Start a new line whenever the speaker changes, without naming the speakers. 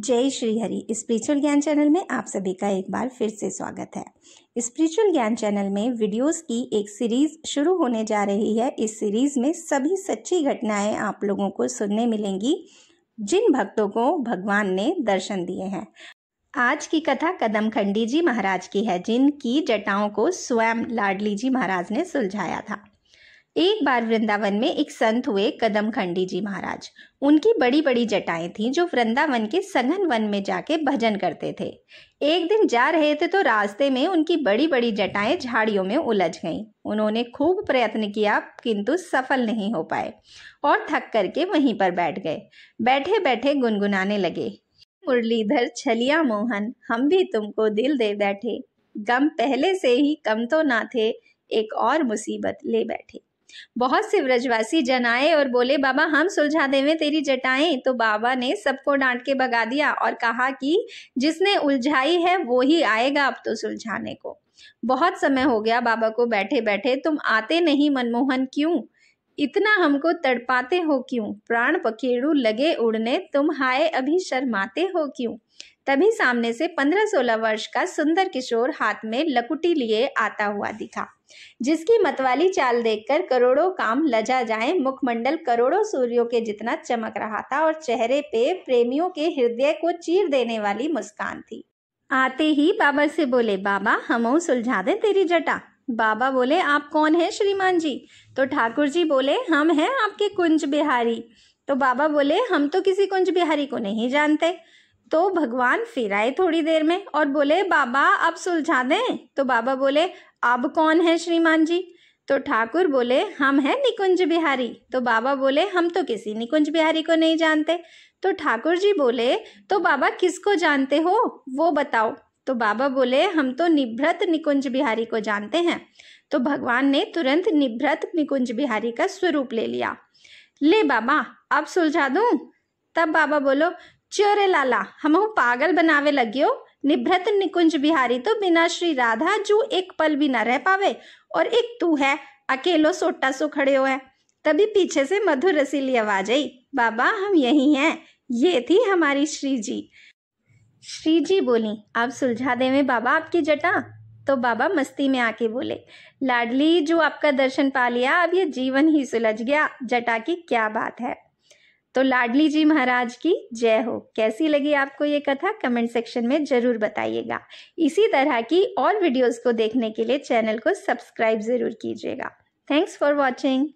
जय श्री हरि स्पिरिचुअल ज्ञान चैनल में आप सभी का एक बार फिर से स्वागत है स्पिरिचुअल ज्ञान चैनल में वीडियोस की एक सीरीज शुरू होने जा रही है इस सीरीज में सभी सच्ची घटनाएं आप लोगों को सुनने मिलेंगी जिन भक्तों को भगवान ने दर्शन दिए हैं आज की कथा कदम खंडी जी महाराज की है जिनकी जटाओं को स्वयं लाडली जी महाराज ने सुलझाया था एक बार वृंदावन में एक संत हुए कदम खंडी जी महाराज उनकी बड़ी बड़ी जटाएं थीं जो वृंदावन के सघन वन में जाके भजन करते थे एक दिन जा रहे थे तो रास्ते में उनकी बड़ी बड़ी जटाएं झाड़ियों में उलझ गईं उन्होंने खूब प्रयत्न किया किंतु सफल नहीं हो पाए और थक करके वहीं पर बैठ गए बैठे बैठे गुनगुनाने लगे मुरलीधर छलिया मोहन हम भी तुमको दिल दे बैठे गम पहले से ही कम तो ना थे एक और मुसीबत ले बैठे बहुत से व्रजवासी जन आए और बोले बाबा हम सुलझा देवे तेरी जटाएं तो बाबा ने सबको डांट के भगा दिया और कहा कि जिसने उलझाई है वो ही आएगा अब तो सुलझाने को बहुत समय हो गया बाबा को बैठे बैठे तुम आते नहीं मनमोहन क्यों इतना हमको तड़पाते हो क्यों प्राण पखेड़ू लगे उड़ने तुम हाय अभी शर्माते हो क्यों तभी सामने से पंद्रह सोलह वर्ष का सुंदर किशोर हाथ में लकुटी लिए आता हुआ दिखा जिसकी मतवाली चाल देखकर करोड़ों काम लजा जाए मुखमंडल करोड़ों सूर्यों के जितना चमक रहा था और चेहरे पे प्रेमियों के हृदय को चीर देने वाली मुस्कान थी आते ही बाबा से बोले बाबा हम सुलझा दे तेरी जटा बाबा बोले आप कौन हैं श्रीमान जी तो ठाकुर जी बोले हम हैं आपके कुंज बिहारी तो बाबा बोले हम तो किसी कुंज बिहारी को नहीं जानते तो भगवान फिर आए थोड़ी देर में और बोले बाबा अब सुलझा दें तो बाबा बोले अब कौन है श्रीमान जी तो ठाकुर बोले हम हैं निकुंज बिहारी तो बाबा बोले हम तो किसी निकुंज बिहारी को नहीं जानते तो ठाकुर जी बोले तो बाबा किसको जानते हो वो बताओ तो बाबा बोले हम तो निभ्रत निकुंज बिहारी को जानते हैं तो भगवान ने तुरंत निभ्रत निकुंज बिहारी का स्वरूप ले लिया ले बाबा अब सुलझा दू तब बाबा बोलो चोरे लाला हम पागल बनावे लगियो निभृत निकुंज बिहारी तो बिना श्री राधा जू एक पल भी ना रह पावे और एक तू है अकेलो सोटा सो खड़े हो है तभी पीछे से मधुर रसीली आवाज आई बाबा हम यही हैं ये थी हमारी श्री जी श्री जी बोली आप सुलझा देवे बाबा आपकी जटा तो बाबा मस्ती में आके बोले लाडली जो आपका दर्शन पा लिया अब ये जीवन ही सुलझ गया जटा की क्या बात है तो लाडली जी महाराज की जय हो कैसी लगी आपको ये कथा कमेंट सेक्शन में ज़रूर बताइएगा इसी तरह की और वीडियोस को देखने के लिए चैनल को सब्सक्राइब ज़रूर कीजिएगा थैंक्स फॉर वॉचिंग